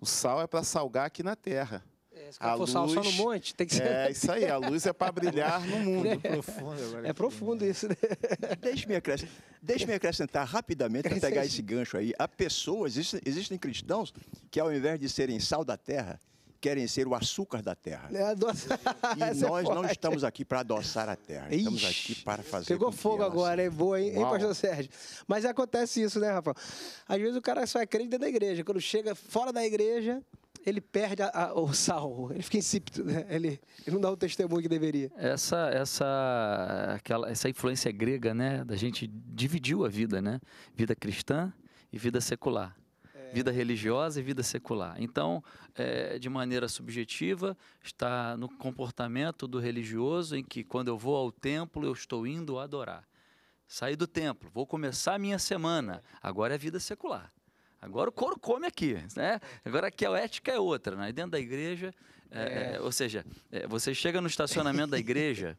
O sal é para salgar aqui na terra. É, a luz, só no monte, tem que ser. É isso aí, a luz é para brilhar no mundo. É profundo, agora é profundo isso, né? Deixe-me acrescentar, deixe acrescentar rapidamente para é pegar esse gancho aí. Há pessoas, existem, existem cristãos que, ao invés de serem sal da terra, querem ser o açúcar da terra. É, adoçar. E Você é nós pode. não estamos aqui para adoçar a terra, Ixi, estamos aqui para fazer. Pegou fogo agora, é Boa, hein? hein, pastor Sérgio? Mas acontece isso, né, Rafael? Às vezes o cara só é crente dentro da igreja. Quando chega fora da igreja, ele perde a, a, o sal, ele fica insípido, né? ele, ele, não dá o testemunho que deveria. Essa essa aquela essa influência grega, né, da gente dividiu a vida, né? Vida cristã e vida secular. É... Vida religiosa e vida secular. Então, é, de maneira subjetiva, está no comportamento do religioso em que, quando eu vou ao templo, eu estou indo adorar. Saí do templo, vou começar a minha semana, agora é vida secular. Agora o couro come aqui, né? Agora aqui a ética é outra, né? Dentro da igreja, é, é. é ou seja, é, você chega no estacionamento da igreja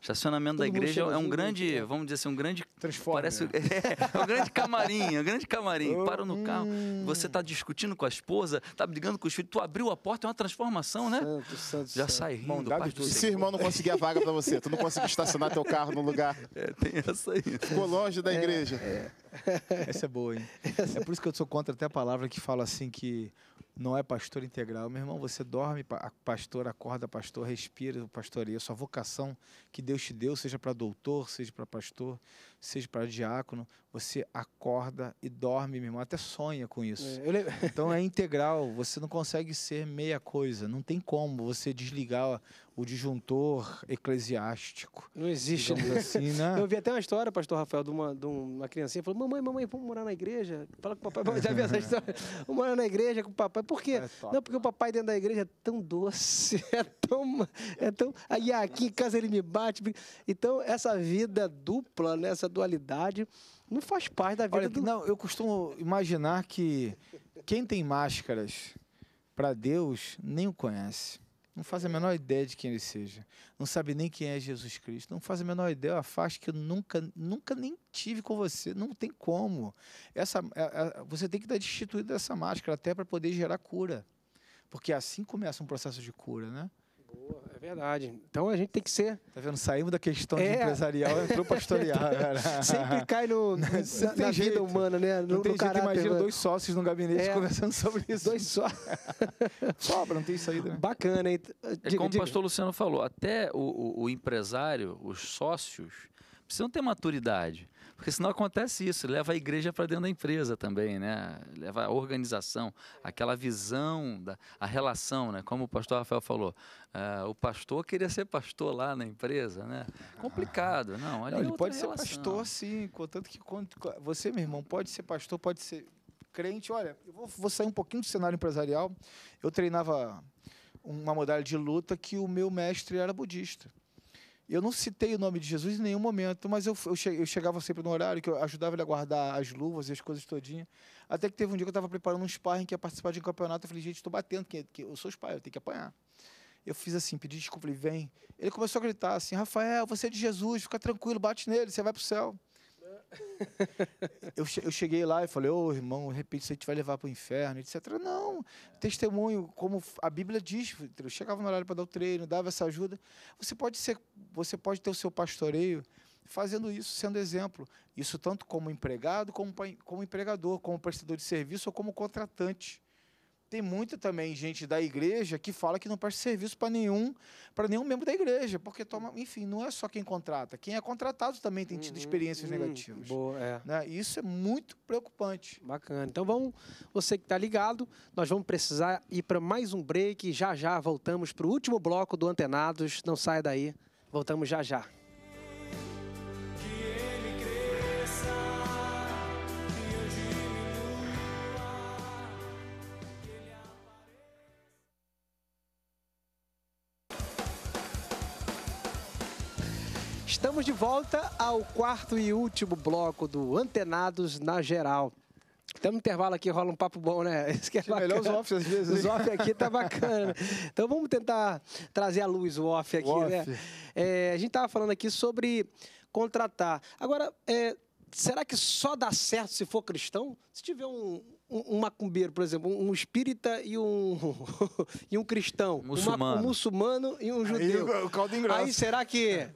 Estacionamento Todo da igreja é um assim, né? grande, tipo, vamos dizer assim, um grande. Transforma. Parece, né? é, é, um grande camarim, é um grande camarim. Oh, Para no carro, você está hum. discutindo com a esposa, está brigando com os filhos, tu abriu a porta, é uma transformação, né? Santo, santo, Já sai rindo. Bom, do e se irmão não conseguir a vaga para você, tu não conseguiu estacionar teu carro no lugar. É, tem essa aí. Ficou longe da é, igreja. é. Essa é boa, hein? Essa... É por isso que eu sou contra até a palavra que fala assim que não é pastor integral. Meu irmão, você dorme, pastor, acorda, pastor, respira, pastoreia. Sua vocação que Deus te deu, seja para doutor, seja para pastor, seja para diácono, você acorda e dorme, meu irmão, até sonha com isso. É, então é integral, você não consegue ser meia coisa, não tem como você desligar o disjuntor eclesiástico. Não existe. Né? Assim, né? Eu vi até uma história, pastor Rafael, de uma, de uma criancinha falou: Mamãe, mamãe, vamos morar na igreja. Fala com o papai. Já vi essa história? Vamos morar na igreja com o papai. Por quê? É não, porque o papai dentro da igreja é tão doce, é tão. É tão... Aí aqui em casa ele me bate. Então, essa vida dupla, né? Essa essa dualidade não faz parte da vida Olha, do... Não, eu costumo imaginar que quem tem máscaras para Deus nem o conhece. Não faz a menor ideia de quem ele seja. Não sabe nem quem é Jesus Cristo. Não faz a menor ideia. A faixa que eu nunca, nunca nem tive com você. Não tem como. Essa, é, é, você tem que estar destituído dessa máscara até para poder gerar cura. Porque é assim começa um processo de cura, né? Boa. Verdade. Então a gente tem que ser. Tá vendo? Saímos da questão é. empresarial e entrou pastoreal. Sempre cai no, na, na vida humana, né? No, não tem no jeito, imagina né? dois sócios no gabinete é. conversando sobre isso. Dois sócios. Sobra, não tem saída. Né? Bacana, hein? É diga, é como diga. o pastor Luciano falou, até o, o, o empresário, os sócios, precisam ter maturidade. Porque senão acontece isso, leva a igreja para dentro da empresa também, né? Leva a organização, aquela visão, da, a relação, né? Como o pastor Rafael falou, uh, o pastor queria ser pastor lá na empresa, né? Complicado, ah. não. Ali não, ele é pode relação. ser pastor sim, contanto que quando, você, meu irmão, pode ser pastor, pode ser crente. Olha, eu vou, vou sair um pouquinho do cenário empresarial. Eu treinava uma modalidade de luta que o meu mestre era budista. Eu não citei o nome de Jesus em nenhum momento, mas eu, eu, chegava sempre no horário que eu ajudava ele a guardar as luvas e as coisas todinha. Até que teve um dia que eu estava preparando um sparring que ia participar de um campeonato. Eu falei, gente, estou batendo, que, que eu sou sparring, eu tenho que apanhar. Eu fiz assim, pedi desculpa, ele vem. Ele começou a gritar assim, Rafael, você é de Jesus, fica tranquilo, bate nele, você vai para o céu eu, eu cheguei lá e falei, ô oh, irmão, de repente você te vai levar para o inferno, etc. Não, testemunho, como a Bíblia diz, eu chegava no horário para dar o treino, dava essa ajuda. Você pode ser, você pode ter o seu pastoreio fazendo isso, sendo exemplo. Isso tanto como empregado, como, como empregador, como prestador de serviço ou como contratante tem muita também gente da igreja que fala que não presta serviço para nenhum para nenhum membro da igreja, porque toma, enfim, não é só quem contrata, quem é contratado também tem tido uhum, experiências uhum, negativas. Boa, é. Né? Isso é muito preocupante. Bacana. Então vamos, você que está ligado, nós vamos precisar ir para mais um break. Já já voltamos para o último bloco do Antenados. Não saia daí. Voltamos já já. volta ao quarto e último bloco do Antenados na Geral. Tem um intervalo aqui, rola um papo bom, né? Isso que é bacana. Melhor os off às vezes. Os off aqui tá bacana. Então vamos tentar trazer à luz o off aqui, o né? Off. É, a gente tava falando aqui sobre contratar. Agora, é, será que só dá certo se for cristão? Se tiver um, um, macumbeiro, por exemplo, um, espírita e um, e um cristão. Muçulmano. um muçulmano e um judeu. Aí, o caldo engrossa. Aí será que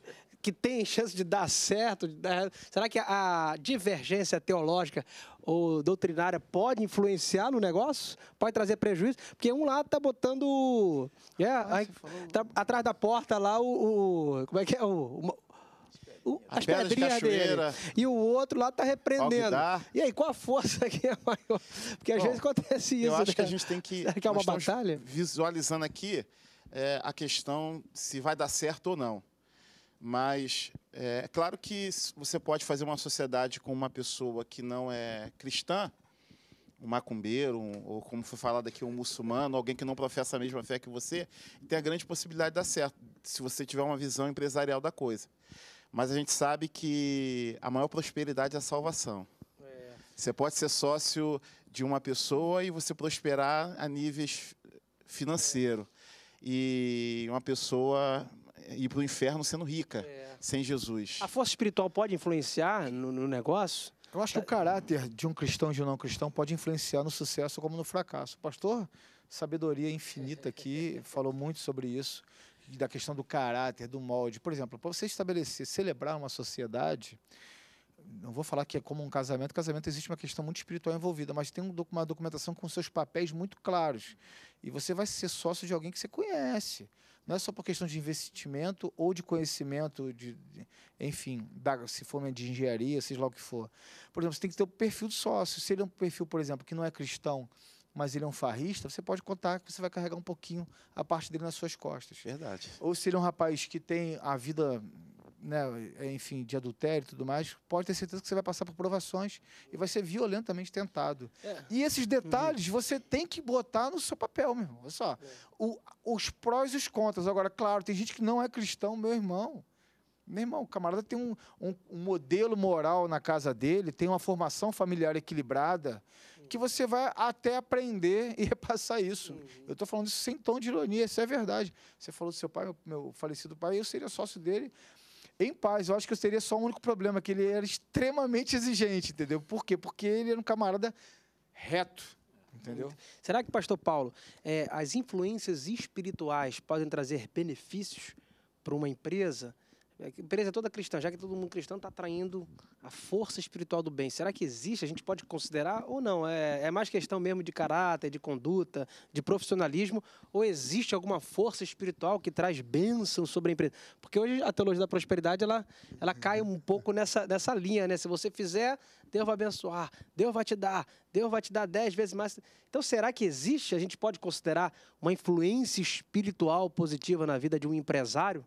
que tem chance de dar certo? De dar... Será que a divergência teológica ou doutrinária pode influenciar no negócio? Pode trazer prejuízo? Porque um lado está botando. É, ah, aí, tá atrás da porta lá o. o como é que é? O, o, o as pedrinhas de dele. E o outro lá está repreendendo. E aí, qual a força que é maior? Porque às vezes acontece isso. Eu acho né? que a gente tem que. Será que é uma batalha? Visualizando aqui é, a questão se vai dar certo ou não. Mas é, é claro que você pode fazer uma sociedade com uma pessoa que não é cristã, um macumbeiro, um, ou como foi falado aqui, um muçulmano, alguém que não professa a mesma fé que você, tem a grande possibilidade de dar certo, se você tiver uma visão empresarial da coisa. Mas a gente sabe que a maior prosperidade é a salvação. É. Você pode ser sócio de uma pessoa e você prosperar a níveis financeiro. E uma pessoa ir para o inferno sendo rica, é. sem Jesus. A força espiritual pode influenciar no, no negócio? Eu acho que o caráter de um cristão e de um não cristão pode influenciar no sucesso como no fracasso. Pastor, sabedoria infinita aqui, falou muito sobre isso, da questão do caráter, do molde. Por exemplo, para você estabelecer, celebrar uma sociedade, não vou falar que é como um casamento, casamento existe uma questão muito espiritual envolvida, mas tem uma documentação com seus papéis muito claros. E você vai ser sócio de alguém que você conhece não é só por questão de investimento ou de conhecimento, de, de enfim, da, se for de engenharia, seja lá o que for. Por exemplo, você tem que ter o um perfil do sócio. Se ele é um perfil, por exemplo, que não é cristão, mas ele é um farrista, você pode contar que você vai carregar um pouquinho a parte dele nas suas costas. Verdade. Ou se ele é um rapaz que tem a vida né, é, enfim, de adultério e tudo mais, pode ter certeza que você vai passar por provações e vai ser violentamente tentado. É. E esses detalhes uhum. você tem que botar no seu papel, meu irmão. Olha só. É. O, os prós e os contras. Agora, claro, tem gente que não é cristão, meu irmão. Meu irmão, o camarada tem um, um, um modelo moral na casa dele, tem uma formação familiar equilibrada, uhum. que você vai até aprender e repassar isso. Uhum. Eu estou falando isso sem tom de ironia, isso é verdade. Você falou do seu pai, meu, meu falecido pai, eu seria sócio dele em paz. Eu acho que eu seria só o único problema, que ele era extremamente exigente, entendeu? Por quê? Porque ele era um camarada reto. Entendeu? Será que, pastor Paulo, é, as influências espirituais podem trazer benefícios para uma empresa? a é empresa é toda cristã, já que todo mundo cristão está atraindo a força espiritual do bem. Será que existe? A gente pode considerar ou não? É, é mais questão mesmo de caráter, de conduta, de profissionalismo, ou existe alguma força espiritual que traz bênção sobre a empresa? Porque hoje a teologia da prosperidade ela, ela cai um pouco nessa, nessa linha, né? Se você fizer, Deus vai abençoar, Deus vai te dar, Deus vai te dar dez vezes mais. Então, será que existe? A gente pode considerar uma influência espiritual positiva na vida de um empresário?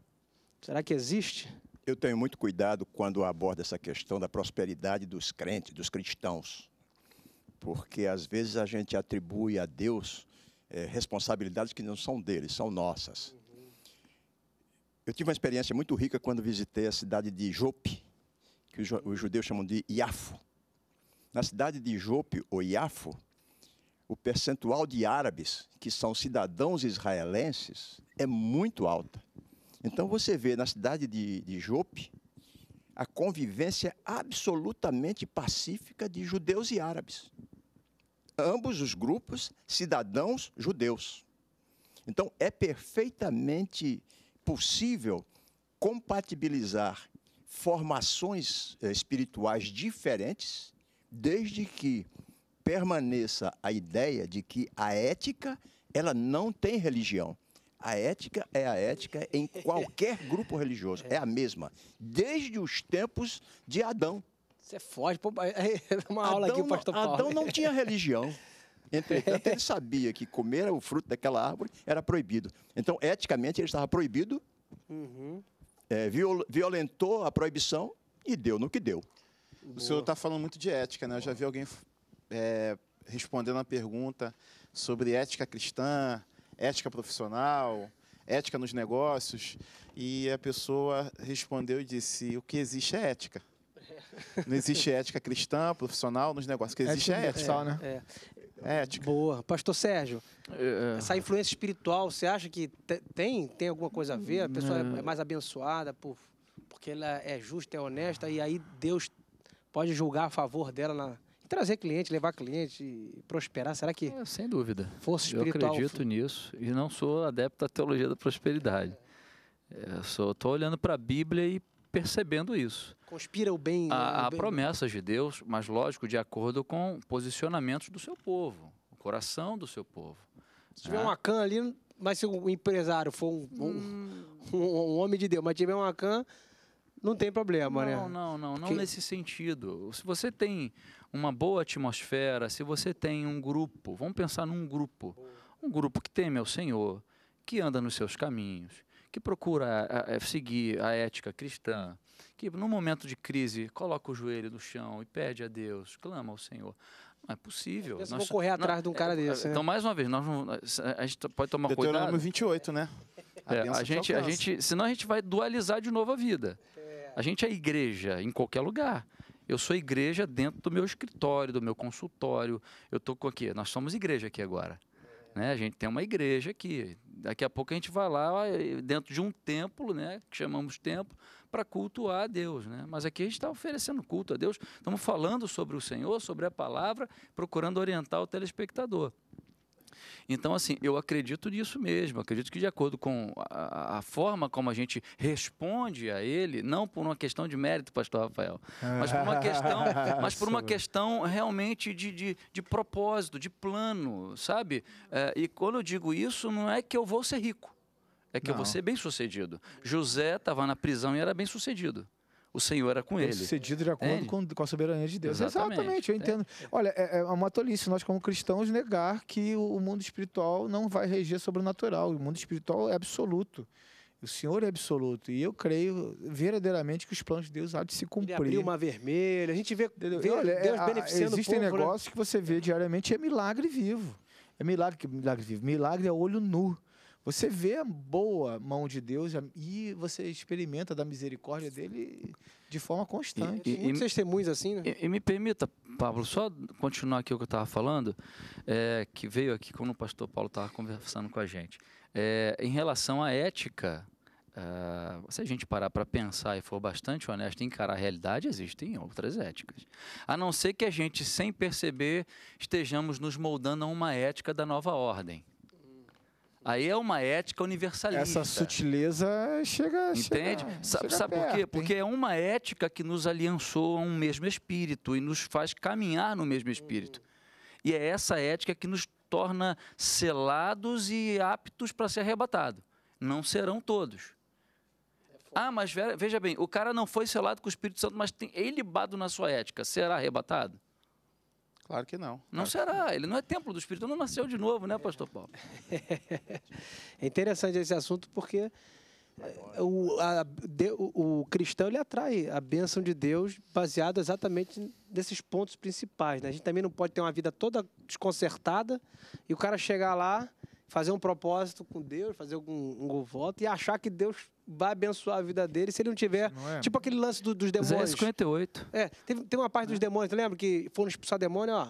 Será que existe? Eu tenho muito cuidado quando abordo essa questão da prosperidade dos crentes, dos cristãos, porque às vezes a gente atribui a Deus é, responsabilidades que não são deles, são nossas. Eu tive uma experiência muito rica quando visitei a cidade de Jope, que os judeus chamam de Iafo. Na cidade de Jope, ou Iafo, o percentual de árabes que são cidadãos israelenses é muito alta. Então você vê na cidade de, de Jope a convivência absolutamente pacífica de judeus e árabes. Ambos os grupos, cidadãos judeus. Então é perfeitamente possível compatibilizar formações eh, espirituais diferentes, desde que permaneça a ideia de que a ética ela não tem religião. A ética é a ética em qualquer grupo religioso. É. é a mesma. Desde os tempos de Adão. Você foge. Pô, uma aula Adão aqui, pastor Paulo. Adão não tinha religião. Entretanto, ele sabia que comer o fruto daquela árvore era proibido. Então, eticamente, ele estava proibido, uhum. é, viol violentou a proibição e deu no que deu. Boa. O senhor está falando muito de ética, né? Eu já vi alguém é, respondendo a pergunta sobre ética cristã, ética profissional, ética nos negócios. E a pessoa respondeu e disse: o que existe é ética. Não existe ética cristã, profissional nos negócios. O que é existe é, né? é ética. É, né? é. ética. Boa. Pastor Sérgio, é, é. essa influência espiritual, você acha que tem, tem alguma coisa a ver? A pessoa é mais abençoada por, porque ela é justa, é honesta, e aí Deus pode julgar a favor dela na, trazer cliente, levar cliente, prosperar, será que? É, sem dúvida. Força espiritual. Eu acredito nisso e não sou adepto à teologia da prosperidade. É. Eu só estou olhando para a Bíblia e percebendo isso. Conspira o bem. Há, há né, bem... promessas de Deus, mas lógico, de acordo com posicionamentos do seu povo, o coração do seu povo. Se tiver é. Né? uma can ali, mas se o empresário for um, hum. um, um homem de Deus, mas tiver uma can, não tem problema, não, né? Não, não, não, não nesse sentido. Se você tem uma boa atmosfera, se você tem um grupo, vamos pensar num grupo, um grupo que teme ao Senhor, que anda nos seus caminhos, que procura a, a, seguir a ética cristã, que no momento de crise coloca o joelho no chão e pede a Deus, clama ao Senhor. Não é possível. Nós vou correr atrás não, de um é, cara é, desse. Né? Então, né? mais uma vez, nós a gente pode tomar Deuteronômio cuidado. Deuteronômio 28, né? A, é, a gente, a gente, senão a gente vai dualizar de novo a vida. É. A gente é igreja em qualquer lugar. Eu sou igreja dentro do meu escritório, do meu consultório. Eu estou com aqui. Nós somos igreja aqui agora. Né? A gente tem uma igreja aqui. Daqui a pouco a gente vai lá dentro de um templo, né? que chamamos templo, para cultuar a Deus. Né? Mas aqui a gente está oferecendo culto a Deus. Estamos falando sobre o Senhor, sobre a palavra, procurando orientar o telespectador. Então, assim, eu acredito nisso mesmo. Acredito que, de acordo com a, a, forma como a gente responde a ele, não por uma questão de mérito, pastor Rafael, mas por uma questão, mas por uma questão realmente de, de, de propósito, de plano, sabe? É, e quando eu digo isso, não é que eu vou ser rico. É que não. eu vou ser bem sucedido. José estava na prisão e era bem sucedido o Senhor era com ele. Sucedido de acordo é. com, com, a soberania de Deus. Exatamente, Exatamente eu é. entendo. Olha, é, é uma tolice nós, como cristãos, negar que o mundo espiritual não vai reger sobre O natural. O mundo espiritual é absoluto. O Senhor é absoluto. E eu creio verdadeiramente que os planos de Deus há de se cumprir. Ele abriu uma vermelha. A gente vê, vê Olha, Deus é, beneficiando Existem né? negócios né? que você vê diariamente é milagre vivo. É milagre, que milagre vivo. Milagre é olho nu. Você vê a boa mão de Deus e você experimenta da misericórdia dele de forma constante. E, e, muitos e, testemunhos assim, né? E, e, me permita, Pablo, só continuar aqui o que eu estava falando, é, que veio aqui quando o pastor Paulo estava conversando com a gente. É, em relação à ética, é, se a gente parar para pensar e for bastante honesto e encarar a realidade, existem outras éticas. A não ser que a gente, sem perceber, estejamos nos moldando a uma ética da nova ordem. Aí é uma ética universalista. Essa sutileza chega. Entende? Chega, sabe, chega sabe perto, por quê? Hein? Porque é uma ética que nos aliançou a um mesmo espírito e nos faz caminhar no mesmo espírito. E é essa ética que nos torna selados e aptos para ser arrebatado. Não serão todos. Ah, mas veja bem, o cara não foi selado com o Espírito Santo, mas tem, é na sua ética. Será arrebatado? Claro que não. Não claro será. Ele não é templo do Espírito, não nasceu de novo, né, Pastor Paulo? É interessante esse assunto porque é, o, a, o, cristão ele atrai a bênção de Deus baseado exatamente nesses pontos principais. Né? A gente também não pode ter uma vida toda desconcertada e o cara chegar lá fazer um propósito com Deus, fazer algum, um voto e achar que Deus vai abençoar a vida dele se ele não tiver. Não é? Tipo aquele lance do, dos demônios. 58. É, tem, tem uma parte é. dos demônios, tu lembra? Que foram expulsar demônio, ó.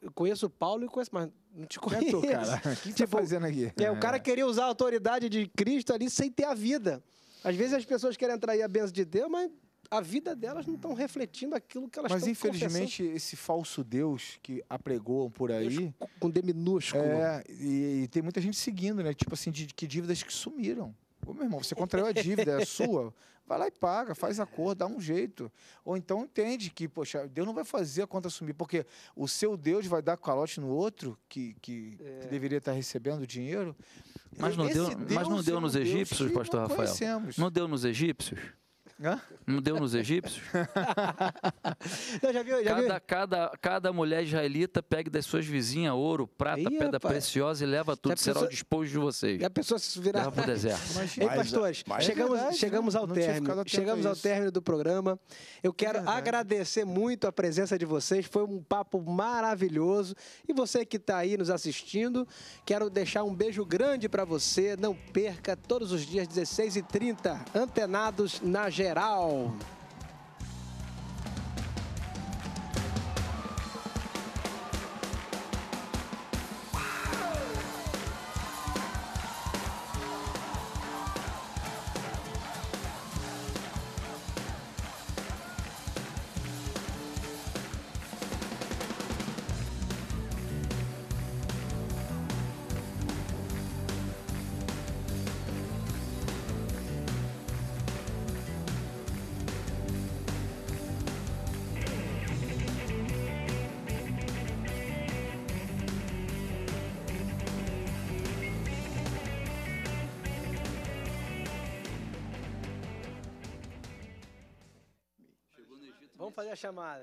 Eu conheço o Paulo e conheço, mas não te é conheço. É cara. O que tá tipo, tá fazendo aqui? É, o cara é. queria usar a autoridade de Cristo ali sem ter a vida. Às vezes as pessoas querem atrair a bênção de Deus, mas a vida delas não estão refletindo aquilo que elas estão. Mas, infelizmente, esse falso Deus que apregoam por aí. Deus com D minúsculo. É, e, e, tem muita gente seguindo, né? Tipo assim, de, que dívidas que sumiram. Ô, meu irmão, você contraiu a dívida, é a sua. Vai lá e paga, faz acordo, dá um jeito. Ou então entende que, poxa, Deus não vai fazer a conta sumir, porque o seu Deus vai dar calote no outro que, que, é. que deveria estar recebendo o dinheiro. Mas não, deu, Deus mas não deu nos egípcios, pastor Rafael? Conhecemos. Não deu nos egípcios? Hã? Não deu nos egípcios? Não, já viu, já cada, viu? Cada, cada mulher israelita pega das suas vizinhas ouro, prata, pedra preciosa e leva tudo, será pessoa... o despojo de vocês. E a pessoa se virar. Leva pro deserto. Mas, Ei, pastores, mas é chegamos, é verdade, chegamos né? ao término. Chegamos ao término do programa. Eu é quero é agradecer muito a presença de vocês. Foi um papo maravilhoso. E você que está aí nos assistindo, quero deixar um beijo grande para você. Não perca todos os dias, 16h30, antenados na gente geral. chamada